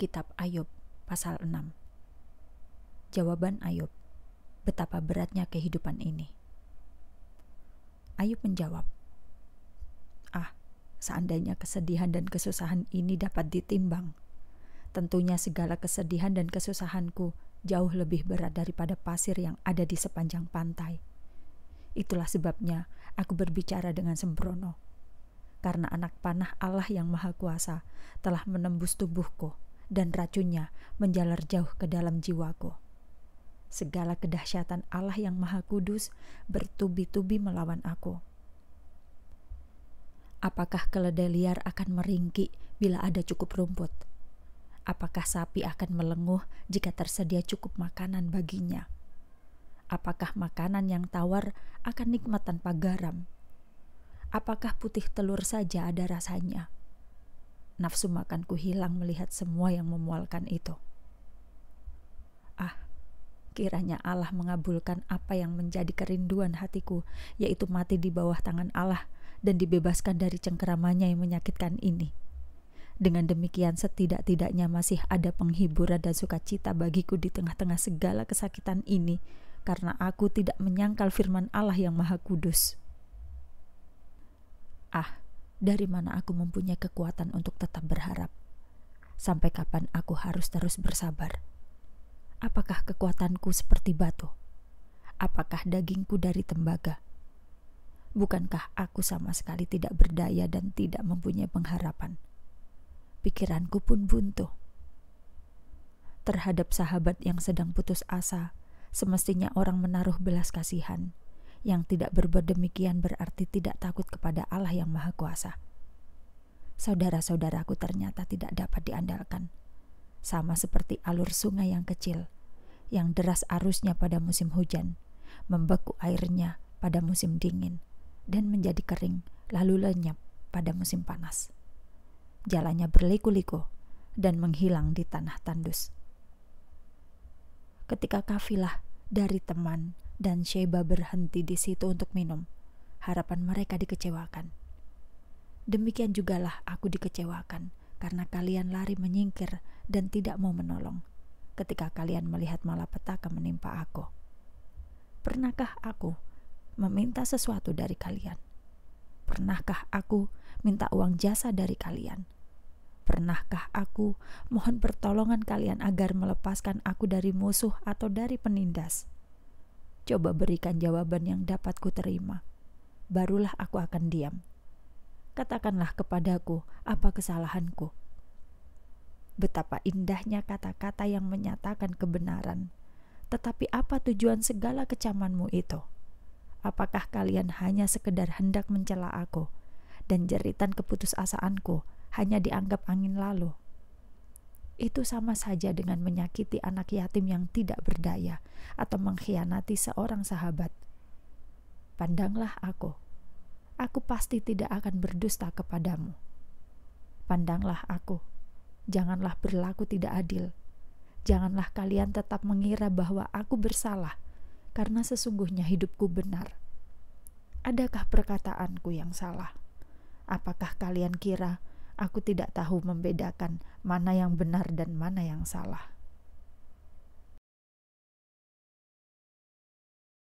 Kitab Ayub pasal 6 Jawaban Ayub Betapa beratnya kehidupan ini Ayub menjawab Ah, seandainya kesedihan dan kesusahan ini dapat ditimbang Tentunya segala kesedihan dan kesusahanku jauh lebih berat daripada pasir yang ada di sepanjang pantai. Itulah sebabnya aku berbicara dengan sembrono. Karena anak panah Allah yang Maha Kuasa telah menembus tubuhku dan racunnya menjalar jauh ke dalam jiwaku. Segala kedahsyatan Allah yang Maha Kudus bertubi-tubi melawan aku. Apakah keledai liar akan meringki bila ada cukup rumput? Apakah sapi akan melenguh jika tersedia cukup makanan baginya? Apakah makanan yang tawar akan nikmat tanpa garam? Apakah putih telur saja ada rasanya? Nafsu makanku hilang melihat semua yang memualkan itu. Ah, kiranya Allah mengabulkan apa yang menjadi kerinduan hatiku, yaitu mati di bawah tangan Allah dan dibebaskan dari cengkeramannya yang menyakitkan ini. Dengan demikian, setidak-tidaknya masih ada penghiburan dan sukacita bagiku di tengah-tengah segala kesakitan ini, karena aku tidak menyangkal firman Allah yang Maha Kudus. Ah, dari mana aku mempunyai kekuatan untuk tetap berharap? Sampai kapan aku harus terus bersabar? Apakah kekuatanku seperti batu? Apakah dagingku dari tembaga? Bukankah aku sama sekali tidak berdaya dan tidak mempunyai pengharapan? Pikiranku pun buntu. Terhadap sahabat yang sedang putus asa, semestinya orang menaruh belas kasihan yang tidak berbuat demikian berarti tidak takut kepada Allah yang Maha Kuasa. Saudara-saudaraku ternyata tidak dapat diandalkan, sama seperti alur sungai yang kecil, yang deras arusnya pada musim hujan, membeku airnya pada musim dingin, dan menjadi kering, lalu lenyap pada musim panas. Jalannya berliku-liku dan menghilang di tanah tandus. Ketika kafilah dari teman dan Sheba berhenti di situ untuk minum. Harapan mereka dikecewakan. Demikian jugalah aku dikecewakan karena kalian lari menyingkir dan tidak mau menolong ketika kalian melihat malapetaka menimpa aku. Pernahkah aku meminta sesuatu dari kalian? Pernahkah aku minta uang jasa dari kalian? Pernahkah aku mohon pertolongan kalian agar melepaskan aku dari musuh atau dari penindas? Coba berikan jawaban yang dapat ku terima. Barulah aku akan diam. Katakanlah kepadaku apa kesalahanku. Betapa indahnya kata-kata yang menyatakan kebenaran. Tetapi apa tujuan segala kecamanmu itu? Apakah kalian hanya sekedar hendak mencela aku dan jeritan keputusasaanku hanya dianggap angin lalu?' itu sama saja dengan menyakiti anak yatim yang tidak berdaya atau mengkhianati seorang sahabat. Pandanglah aku, aku pasti tidak akan berdusta kepadamu. Pandanglah aku, janganlah berlaku tidak adil. Janganlah kalian tetap mengira bahwa aku bersalah, karena sesungguhnya hidupku benar. Adakah perkataanku yang salah? Apakah kalian kira? Aku tidak tahu membedakan mana yang benar dan mana yang salah.